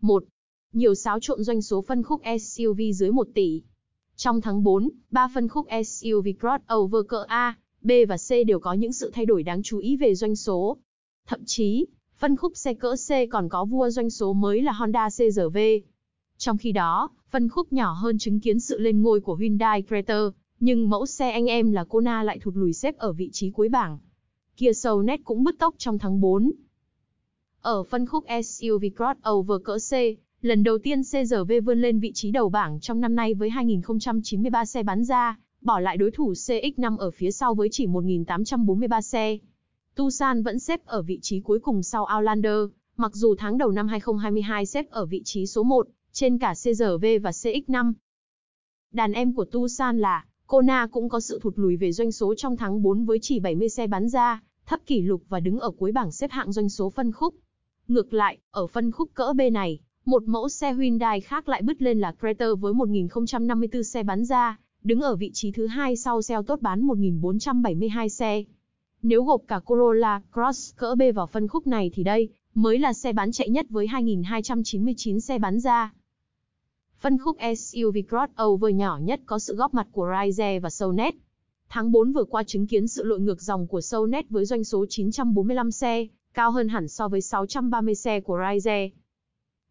1. Nhiều xáo trộn doanh số phân khúc SUV dưới 1 tỷ. Trong tháng 4, 3 phân khúc SUV crossover cỡ A, B và C đều có những sự thay đổi đáng chú ý về doanh số. Thậm chí, phân khúc xe cỡ C còn có vua doanh số mới là Honda CRV. Trong khi đó, phân khúc nhỏ hơn chứng kiến sự lên ngôi của Hyundai Creta nhưng mẫu xe anh em là Kona lại thụt lùi xếp ở vị trí cuối bảng. Kia Soulnet cũng bứt tốc trong tháng 4. Ở phân khúc SUV crossover cỡ C, lần đầu tiên CRV vươn lên vị trí đầu bảng trong năm nay với 2093 xe bán ra, bỏ lại đối thủ CX5 ở phía sau với chỉ 1843 xe. Tucson vẫn xếp ở vị trí cuối cùng sau Outlander, mặc dù tháng đầu năm 2022 xếp ở vị trí số 1 trên cả CRV và CX5. Đàn em của Tucson là Kona cũng có sự thụt lùi về doanh số trong tháng 4 với chỉ 70 xe bán ra, thấp kỷ lục và đứng ở cuối bảng xếp hạng doanh số phân khúc. Ngược lại, ở phân khúc cỡ B này, một mẫu xe Hyundai khác lại bứt lên là Creta với 1.054 xe bán ra, đứng ở vị trí thứ hai sau xe tốt bán 1.472 xe. Nếu gộp cả Corolla Cross cỡ B vào phân khúc này thì đây mới là xe bán chạy nhất với 2.299 xe bán ra. Phân khúc SUV crossover nhỏ nhất có sự góp mặt của Rise và Sonet. Tháng 4 vừa qua chứng kiến sự lội ngược dòng của Sonet với doanh số 945 xe, cao hơn hẳn so với 630 xe của Rise.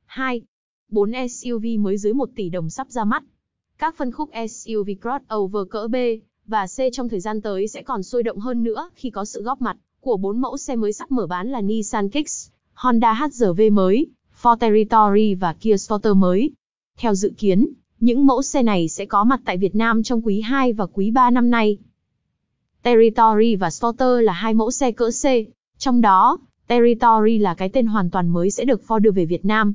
2. 4 SUV mới dưới 1 tỷ đồng sắp ra mắt. Các phân khúc SUV crossover cỡ B và C trong thời gian tới sẽ còn sôi động hơn nữa khi có sự góp mặt của 4 mẫu xe mới sắp mở bán là Nissan Kicks, Honda HR-V mới, Ford Territory và Kia Sporter mới. Theo dự kiến, những mẫu xe này sẽ có mặt tại Việt Nam trong quý 2 và quý 3 năm nay. Territory và Sporter là hai mẫu xe cỡ C, trong đó, Territory là cái tên hoàn toàn mới sẽ được Ford đưa về Việt Nam.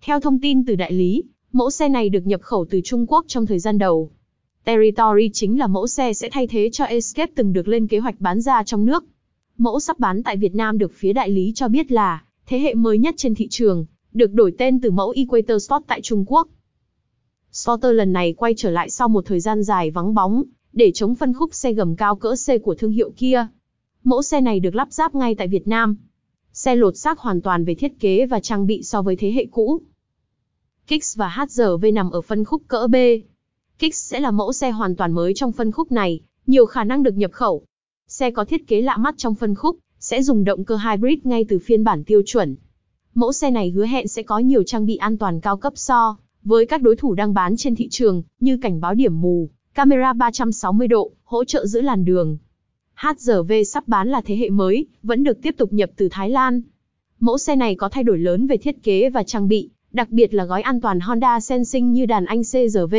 Theo thông tin từ đại lý, mẫu xe này được nhập khẩu từ Trung Quốc trong thời gian đầu. Territory chính là mẫu xe sẽ thay thế cho Escape từng được lên kế hoạch bán ra trong nước. Mẫu sắp bán tại Việt Nam được phía đại lý cho biết là thế hệ mới nhất trên thị trường, được đổi tên từ mẫu Equator Sport tại Trung Quốc. Sauter lần này quay trở lại sau một thời gian dài vắng bóng, để chống phân khúc xe gầm cao cỡ C của thương hiệu kia. Mẫu xe này được lắp ráp ngay tại Việt Nam. Xe lột xác hoàn toàn về thiết kế và trang bị so với thế hệ cũ. Kicks và HRV nằm ở phân khúc cỡ B. Kicks sẽ là mẫu xe hoàn toàn mới trong phân khúc này, nhiều khả năng được nhập khẩu. Xe có thiết kế lạ mắt trong phân khúc, sẽ dùng động cơ hybrid ngay từ phiên bản tiêu chuẩn. Mẫu xe này hứa hẹn sẽ có nhiều trang bị an toàn cao cấp so với các đối thủ đang bán trên thị trường, như cảnh báo điểm mù, camera 360 độ, hỗ trợ giữ làn đường. HRV sắp bán là thế hệ mới, vẫn được tiếp tục nhập từ Thái Lan. Mẫu xe này có thay đổi lớn về thiết kế và trang bị, đặc biệt là gói an toàn Honda Sensing như đàn anh CRV.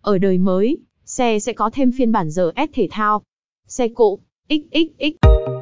Ở đời mới, xe sẽ có thêm phiên bản RS thể thao. Xe cộ, XXX.